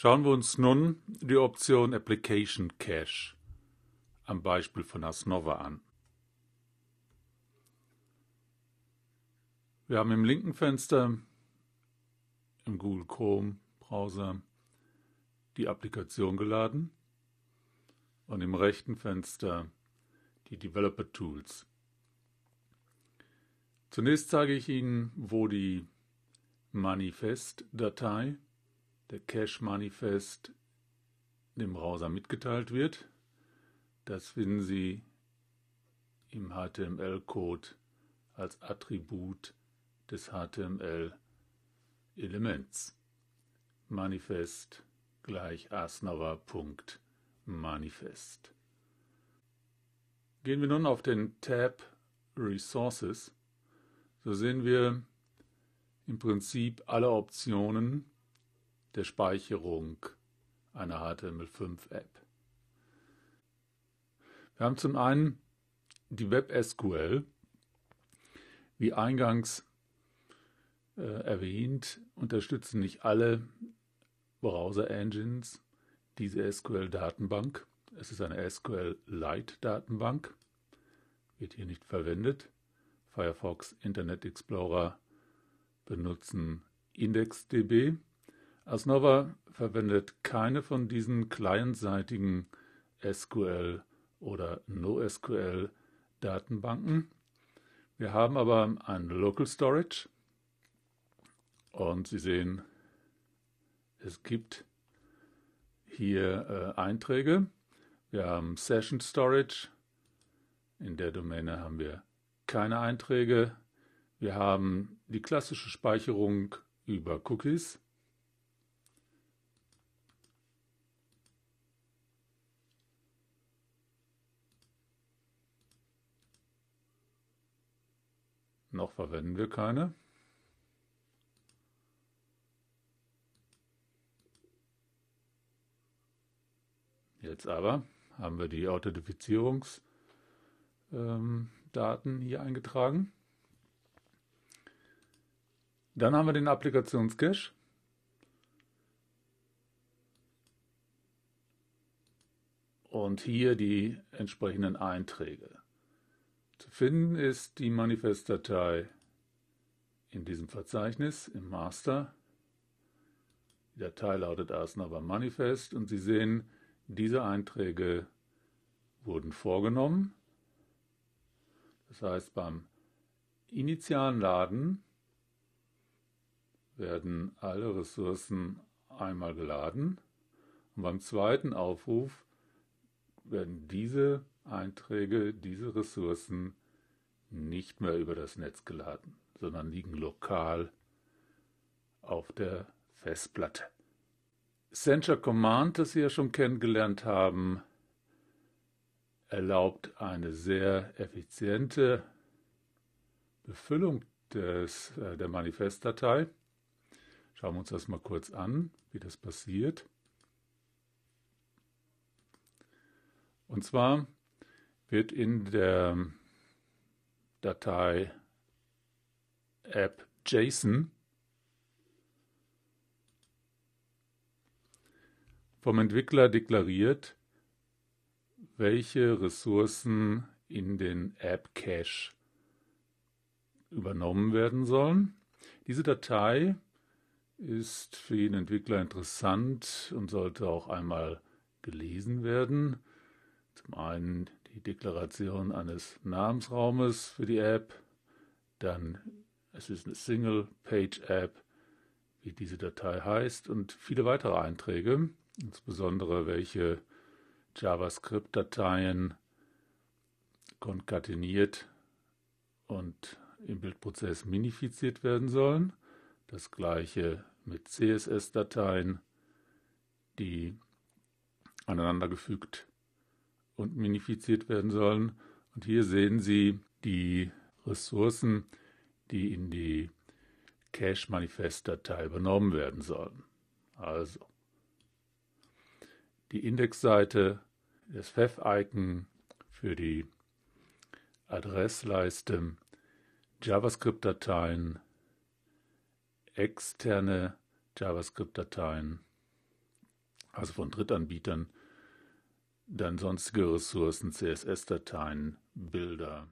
Schauen wir uns nun die Option Application Cache am Beispiel von Hasnova an. Wir haben im linken Fenster im Google Chrome Browser die Applikation geladen und im rechten Fenster die Developer Tools. Zunächst zeige ich Ihnen, wo die Manifest-Datei der Cache Manifest dem Browser mitgeteilt wird. Das finden Sie im HTML-Code als Attribut des HTML-Elements. Manifest gleich asnova.manifest. Gehen wir nun auf den Tab Resources. So sehen wir im Prinzip alle Optionen, der Speicherung einer HTML5-App. Wir haben zum einen die WebSQL, wie eingangs äh, erwähnt, unterstützen nicht alle Browser-Engines diese SQL-Datenbank. Es ist eine SQL-Lite-Datenbank, wird hier nicht verwendet. Firefox, Internet Explorer benutzen IndexDB. Asnova verwendet keine von diesen clientseitigen SQL- oder NoSQL-Datenbanken. Wir haben aber ein Local Storage und Sie sehen, es gibt hier äh, Einträge. Wir haben Session Storage. In der Domäne haben wir keine Einträge. Wir haben die klassische Speicherung über Cookies. noch verwenden wir keine. Jetzt aber haben wir die Authentifizierungsdaten ähm, hier eingetragen. Dann haben wir den Applikationscache. Und hier die entsprechenden Einträge. Zu finden ist die Manifestdatei in diesem Verzeichnis im Master. Die Datei lautet Asnava Manifest und Sie sehen, diese Einträge wurden vorgenommen. Das heißt, beim initialen Laden werden alle Ressourcen einmal geladen und beim zweiten Aufruf werden diese Einträge diese Ressourcen nicht mehr über das Netz geladen, sondern liegen lokal auf der Festplatte. Accenture Command, das Sie ja schon kennengelernt haben, erlaubt eine sehr effiziente Befüllung des, äh, der Manifestdatei. Schauen wir uns das mal kurz an, wie das passiert. Und zwar wird in der Datei app.json vom Entwickler deklariert, welche Ressourcen in den App Cache übernommen werden sollen. Diese Datei ist für jeden Entwickler interessant und sollte auch einmal gelesen werden. Zum einen die Deklaration eines Namensraumes für die App. Dann es ist eine Single-Page-App, wie diese Datei heißt und viele weitere Einträge, insbesondere welche JavaScript-Dateien konkateniert und im Bildprozess minifiziert werden sollen. Das gleiche mit CSS-Dateien, die aneinandergefügt werden und minifiziert werden sollen. Und hier sehen Sie die Ressourcen, die in die Cache-Manifest-Datei übernommen werden sollen. Also die Indexseite, das Fev-Icon für die Adressleiste, JavaScript-Dateien, externe JavaScript-Dateien, also von Drittanbietern, dann sonstige Ressourcen, CSS-Dateien, Bilder.